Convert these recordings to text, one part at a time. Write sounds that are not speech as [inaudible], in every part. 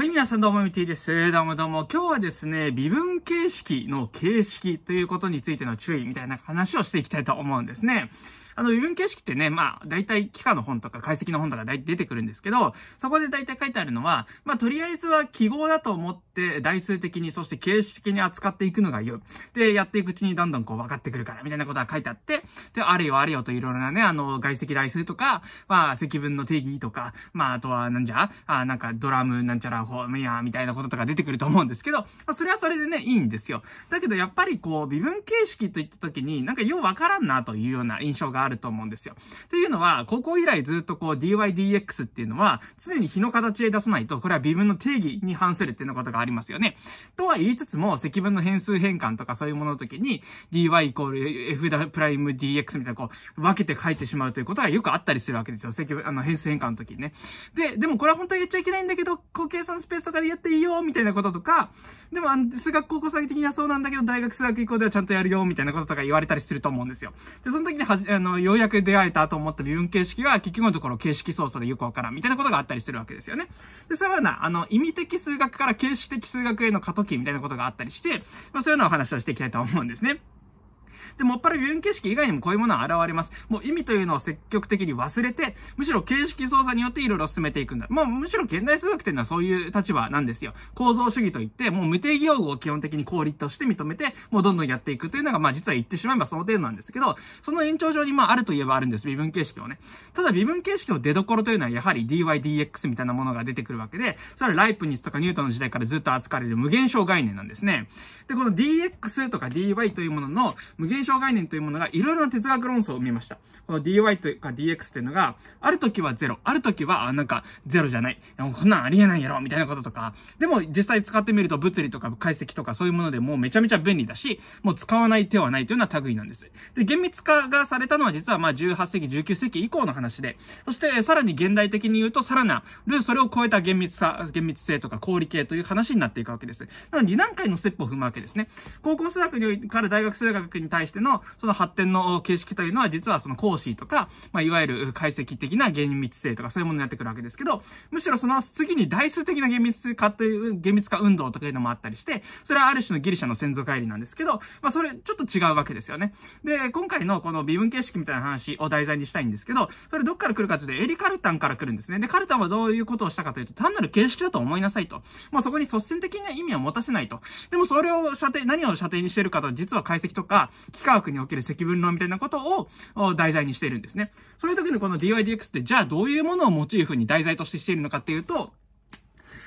はい、皆さんどうも、ミティです。どうもどうも。今日はですね、微分形式の形式ということについての注意みたいな話をしていきたいと思うんですね。あの、微分形式ってね、まあ、大体、幾何の本とか解析の本とか大体出てくるんですけど、そこで大体書いてあるのは、まあ、とりあえずは記号だと思って、代数的に、そして形式的に扱っていくのが良い。で、やっていくうちにどんどんこう分かってくるから、みたいなことが書いてあって、で、あるよあれよといろいろなね、あの、外積台数とか、まあ、積分の定義とか、まあ、あとは、なんじゃ、あ、なんか、ドラム、なんちゃら、ホームや、みたいなこととか出てくると思うんですけど、まあ、それはそれでね、いいんですよ。だけど、やっぱりこう、微分形式といった時に、なんかようわからんなというような印象があるると思うんですよ。というのは、高校以来ずっとこう DYDX っていうのは、常に日の形で出さないと、これは微分の定義に反するっていうのことがありますよね。とは言いつつも、積分の変数変換とかそういうものの時に、dy イコール f'dx みたいなこう、分けて書いてしまうということがよくあったりするわけですよ。積分、あの、変数変換の時にね。で、でもこれは本当は言っちゃいけないんだけど、こう計算スペースとかでやっていいよ、みたいなこととか、でも、あの、数学高校詐欺的にはそうなんだけど、大学数学以降ではちゃんとやるよ、みたいなこととか言われたりすると思うんですよ。で、その時にはじ、あの、の、ようやく出会えたと思ってる運形式が、結局のところ形式操作でよくわからん、みたいなことがあったりするわけですよね。で、そういうような、あの、意味的数学から形式的数学への過渡期みたいなことがあったりして、まあ、そういうようなお話をしていきたいと思うんですね。で、もっぱら遊園形式以外にもこういうものは現れます。もう意味というのを積極的に忘れて、むしろ形式操作によって色々進めていくんだ。まあ、むしろ現代数学っていうのはそういう立場なんですよ。構造主義といって、もう無定義用語を基本的に効率として認めて、もうどんどんやっていくというのが、まあ実は言ってしまえばその程度なんですけど、その延長上にまああるといえばあるんです。微分形式をね。ただ微分形式の出所というのはやはり DYDX みたいなものが出てくるわけで、それはライプニッツとかニュートンの時代からずっと扱われる無限小概念なんですね。で、この DX とか DY というものの無限小証概念というものがいろいろな哲学論争を見ました。この DY というか DX というのが、ある時は0、ある時はなんか0じゃない。こんなんありえないやろみたいなこととか。でも実際使ってみると物理とか解析とかそういうものでもうめちゃめちゃ便利だし、もう使わない手はないというのは類なんです。で、厳密化がされたのは実はまあ18世紀、19世紀以降の話で、そしてさらに現代的に言うとさらなるそれを超えた厳密さ、厳密性とか氷系という話になっていくわけです。なので2段階のステップを踏むわけですね。高校数学から大学数学に対してての、その発展の形式というのは実はその講師とか、まあ、いわゆる解析的な厳密性とかそういうものになってくるわけですけど、むしろその次に代数的な厳密化という、厳密化運動とかいうのもあったりして、それはある種のギリシャの先祖返りなんですけど、まあ、それちょっと違うわけですよね。で、今回のこの微分形式みたいな話を題材にしたいんですけど、それどっから来るかというと、エリカルタンから来るんですね。で、カルタンはどういうことをしたかというと、単なる形式だと思いなさいと。まあ、そこに率先的な意味を持たせないと。でもそれを射程、何を射程にしているかと、実は解析とか、幾何学における積分論みたいなことを題材にしているんですね。そういう時のこの DYDX ってじゃあどういうものをモチーフに題材としてしているのかっていうと、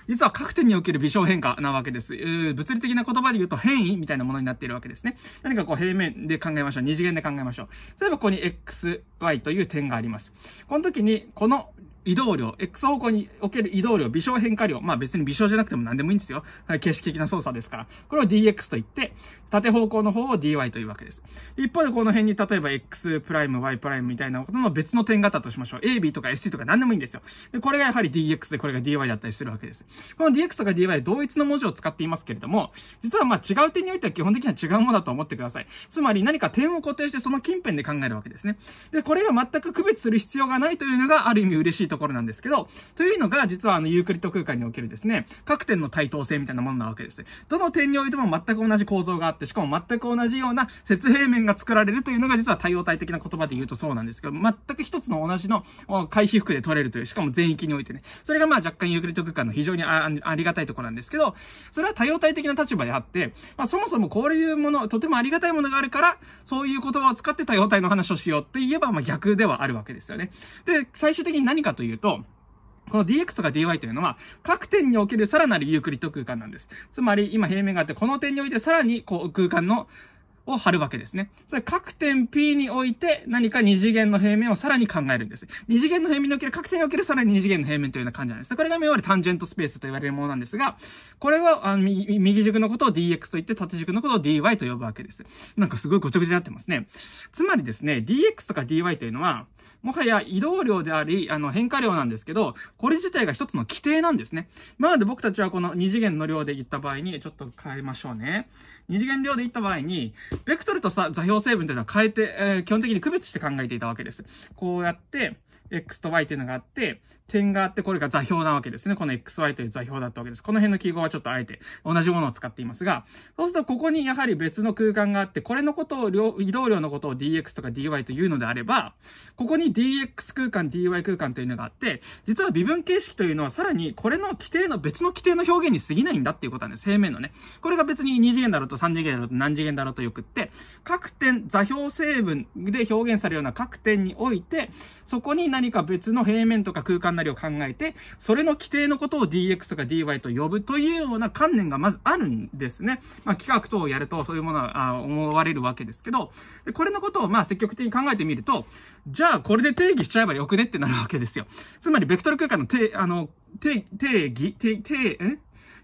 実は各点における微小変化なわけです。物理的な言葉で言うと変異みたいなものになっているわけですね。何かこう平面で考えましょう。二次元で考えましょう。例えばここに XY という点があります。この時に、この移動量、X 方向における移動量、微小変化量、まあ別に微小じゃなくても何でもいいんですよ。形式的な操作ですから。これを DX と言って、縦方向の方を dy というわけです。一方でこの辺に例えば X プライム、Y プライムみたいなことの別の点型としましょう。AB とか SC とか何でもいいんですよ。で、これがやはり DX でこれが dy だったりするわけです。この DX とか dy 同一の文字を使っていますけれども、実はまあ違う点においては基本的には違うものだと思ってください。つまり何か点を固定してその近辺で考えるわけですね。で、これが全く区別する必要がないというのがある意味嬉しいところなんですけど、というのが実はあのユークリット空間におけるですね、各点の対等性みたいなものなわけです。どの点においても全く同じ構造があって、しかも全く同じような節平面が作られるというのが実は対応体的な言葉で言うとそうなんですけど、全く一つの同じの回避服で取れるという、しかも全域においてね。それがまあ若干ユークリット空間の非常にありがたいところなんですけど、それは多様体的な立場であって、まあそもそもこういうもの、とてもありがたいものがあるから、そういう言葉を使って多様体の話をしようって言えば、まあ逆ではあるわけですよね。で、最終的に何かとというと、この DX とか DY というのは、各点におけるさらなるユークリッド空間なんです。つまり、今平面があって、この点においてさらに、こう、空間の、を貼るわけですね。それ各点 P において何か二次元の平面をさらに考えるんです。二次元の平面における各点におけるさらに二次元の平面というような感じなんです。これがいわゆるタンジェントスペースと言われるものなんですが、これはあの右軸のことを DX と言って縦軸のことを DY と呼ぶわけです。なんかすごいごちゃごちゃになってますね。つまりですね、DX とか DY というのは、もはや移動量であり、あの、変化量なんですけど、これ自体が一つの規定なんですね。なので僕たちはこの2次元の量でいった場合に、ちょっと変えましょうね。二次元量でいった場合に、ベクトルとさ、座標成分というのは変えて、えー、基本的に区別して考えていたわけです。こうやって、x と y というのがあって、点があってこれが座標なわけですね。この xy という座標だったわけです。この辺の記号はちょっとあえて同じものを使っていますが、そうするとここにやはり別の空間があって、これのことを、移動量のことを dx とか dy というのであれば、ここに dx 空間、dy 空間というのがあって、実は微分形式というのはさらにこれの規定の別の規定の表現に過ぎないんだっていうことなんです。平面のね。これが別に2次元だろうと3次元だろうと何次元だろうとよくって、各点、座標成分で表現されるような各点において、そこに何何か別の平面とか空間なりを考えて、それの規定のことを DX とか DY と呼ぶというような観念がまずあるんですね。まあ、企画等をやるとそういうものは思われるわけですけど、これのことをまあ積極的に考えてみると、じゃあこれで定義しちゃえばよくねってなるわけですよ。つまり、ベクトル空間の定、あの、定、定義、定、定、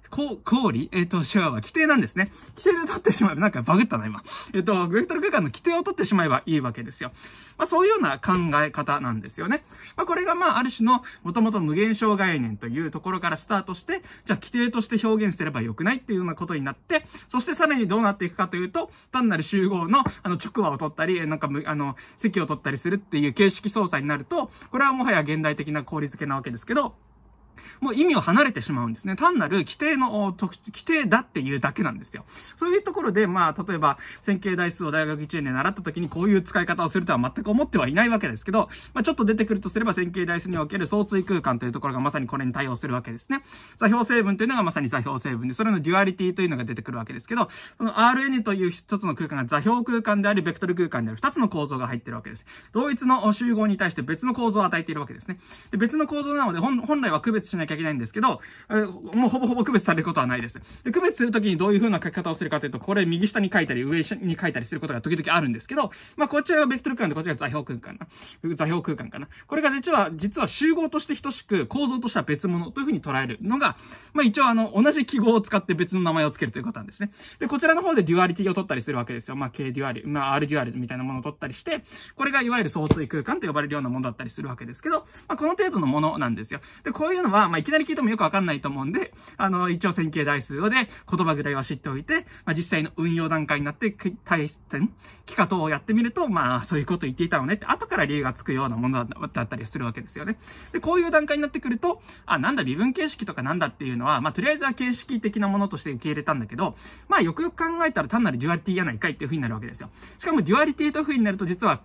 こう、氷えっ、ー、と、シャワーは規定なんですね。規定で取ってしまえば、なんかバグったな、今。えっ、ー、と、ベクトル空間の規定を取ってしまえばいいわけですよ。まあ、そういうような考え方なんですよね。まあ、これが、まあ、ある種の、もともと無限小概念というところからスタートして、じゃあ、規定として表現すればよくないっていうようなことになって、そしてさらにどうなっていくかというと、単なる集合の、あの、直話を取ったり、なんか、あの、席を取ったりするっていう形式操作になると、これはもはや現代的な氷付けなわけですけど、もう意味を離れてしまうんですね。単なる規定の、規定だっていうだけなんですよ。そういうところで、まあ、例えば、線形代数を大学1年で習った時にこういう使い方をするとは全く思ってはいないわけですけど、まあ、ちょっと出てくるとすれば、線形代数における相対空間というところがまさにこれに対応するわけですね。座標成分というのがまさに座標成分で、それのデュアリティというのが出てくるわけですけど、その RN という一つの空間が座標空間であり、ベクトル空間である二つの構造が入ってるわけです。同一の集合に対して別の構造を与えているわけですね。で別の構造なので、本来は区別しなきゃいけないんですけど、もうほぼほぼ区別されることはないです。で区別するときにどういう風な書き方をするかというと、これ右下に書いたり、上に書いたりすることが時々あるんですけど、まあ、こちらがベクトル空間で、こちらが座標空間な。座標空間かな。これが実は、実は集合として等しく、構造としては別物という風に捉えるのが、まあ、一応あの、同じ記号を使って別の名前を付けるということなんですね。で、こちらの方でデュアリティを取ったりするわけですよ。まあ、K デュアリ、まあ、R デュアリみたいなものを取ったりして、これがいわゆる相対空間と呼ばれるようなものだったりするわけですけど、まあ、この程度のものなんですよ。で、こういうのは、は、まあ、いきなり聞いてもよくわかんないと思うんで、あの、一応線形代数で言葉ぐらいは知っておいて、まあ、実際の運用段階になって、対戦、期幾等をやってみると、まあ、そういうこと言っていたのねって、後から理由がつくようなものだったりするわけですよね。で、こういう段階になってくると、あ、なんだ、微分形式とかなんだっていうのは、まあ、とりあえずは形式的なものとして受け入れたんだけど、まあ、よくよく考えたら単なるデュアリティやないかいっていう風になるわけですよ。しかも、デュアリティという風になると、実は、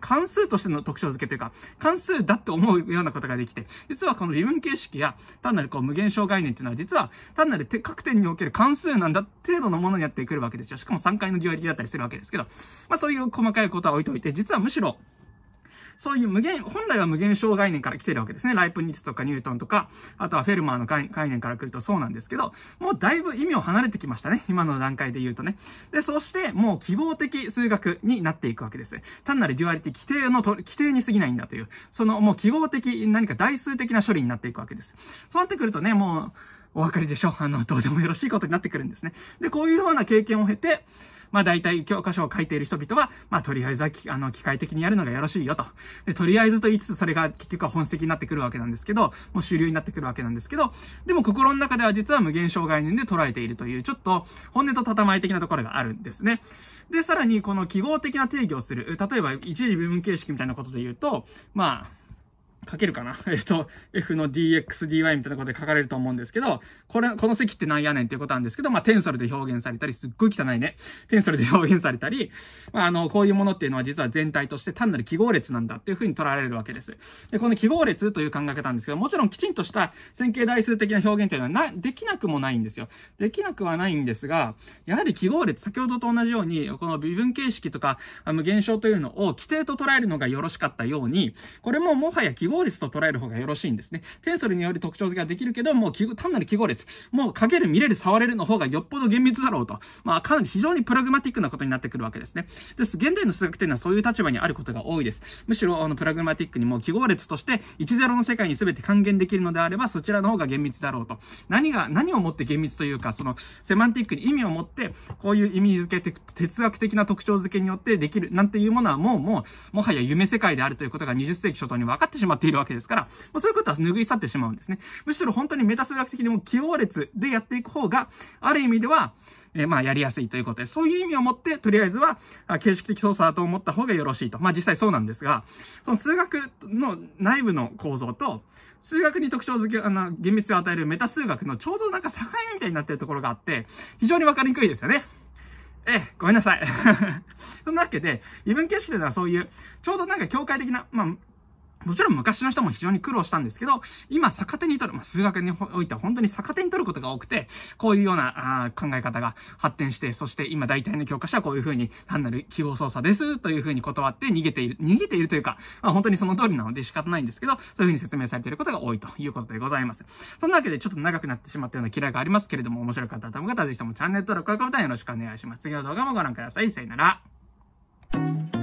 関数としての特徴付けというか、関数だって思うようなことができて、実はこの微分形式や単なるこう無限小概念っていうのは実は単なる各点における関数なんだ程度のものになってくるわけですよ。しかも3回の領域だったりするわけですけど、まあそういう細かいことは置いといて、実はむしろ、そういう無限、本来は無限小概念から来てるわけですね。ライプニッツとかニュートンとか、あとはフェルマーの概念から来るとそうなんですけど、もうだいぶ意味を離れてきましたね。今の段階で言うとね。で、そしてもう記号的数学になっていくわけです。単なるデュアリティ規定の規定に過ぎないんだという、そのもう記号的、何か代数的な処理になっていくわけです。そうなってくるとね、もう、お分かりでしょう。あの、どうでもよろしいことになってくるんですね。で、こういうような経験を経て、まあ大体教科書を書いている人々は、まあとりあえずは、あの、機械的にやるのがよろしいよと。で、とりあえずと言いつつそれが結局は本質的になってくるわけなんですけど、もう主流になってくるわけなんですけど、でも心の中では実は無限障概念で捉えているという、ちょっと本音と建前的なところがあるんですね。で、さらにこの記号的な定義をする。例えば一時部分形式みたいなことで言うと、まあ、書けるかな [laughs] えっと、F の DXDY みたいなことで書かれると思うんですけど、これ、この席ってなんやねんっていうことなんですけど、まあ、テンソルで表現されたり、すっごい汚いね。[laughs] テンソルで表現されたり、まあ、あの、こういうものっていうのは実は全体として単なる記号列なんだっていうふうに取られるわけです。で、この記号列という考え方なんですけど、もちろんきちんとした線形代数的な表現というのはな、できなくもないんですよ。できなくはないんですが、やはり記号列、先ほどと同じように、この微分形式とか、あの、現象というのを規定と捉えるのがよろしかったように、これももはや記号号列と捉える方がよろしいんですね。テンソルにより特徴付けができるけど、もう単なる記号列、もう書ける、見れる、触れるの方がよっぽど厳密だろうと。まあ、かなり非常にプラグマティックなことになってくるわけですね。です。現代の数学というのはそういう立場にあることが多いです。むしろ、あの、プラグマティックにも記号列として10の世界に全て還元できるのであれば、そちらの方が厳密だろうと。何が、何をもって厳密というか、その、セマンティックに意味を持って、こういう意味付け、哲学的な特徴付けによってできる、なんていうものはもう、もう、もはや夢世界であるということが20世紀初頭に分かってしまっているわけですから、まあ、そういうことは拭い去ってしまうんですね。むしろ本当にメタ数学的にも起用列でやっていく方が、ある意味では、えまあ、やりやすいということで、そういう意味を持って、とりあえずは、形式的操作だと思った方がよろしいと。まあ、実際そうなんですが、その数学の内部の構造と、数学に特徴づけ、あの、厳密を与えるメタ数学のちょうどなんか境目みたいになってるところがあって、非常にわかりにくいですよね。ええ、ごめんなさい。[laughs] そんなわけで、微分形式というのはそういう、ちょうどなんか境界的な、まあ、もちろん昔の人も非常に苦労したんですけど、今逆手に取る、まあ、数学においては本当に逆手に取ることが多くて、こういうようなあ考え方が発展して、そして今大体の教科書はこういうふうに単なる記号操作ですというふうに断って逃げている、逃げているというか、まあ、本当にその通りなので仕方ないんですけど、そういうふうに説明されていることが多いということでございます。そんなわけでちょっと長くなってしまったような嫌いがありますけれども、面白かった方々方はぜひともチャンネル登録、高評価ボタンよろしくお願いします。次の動画もご覧ください。さよなら。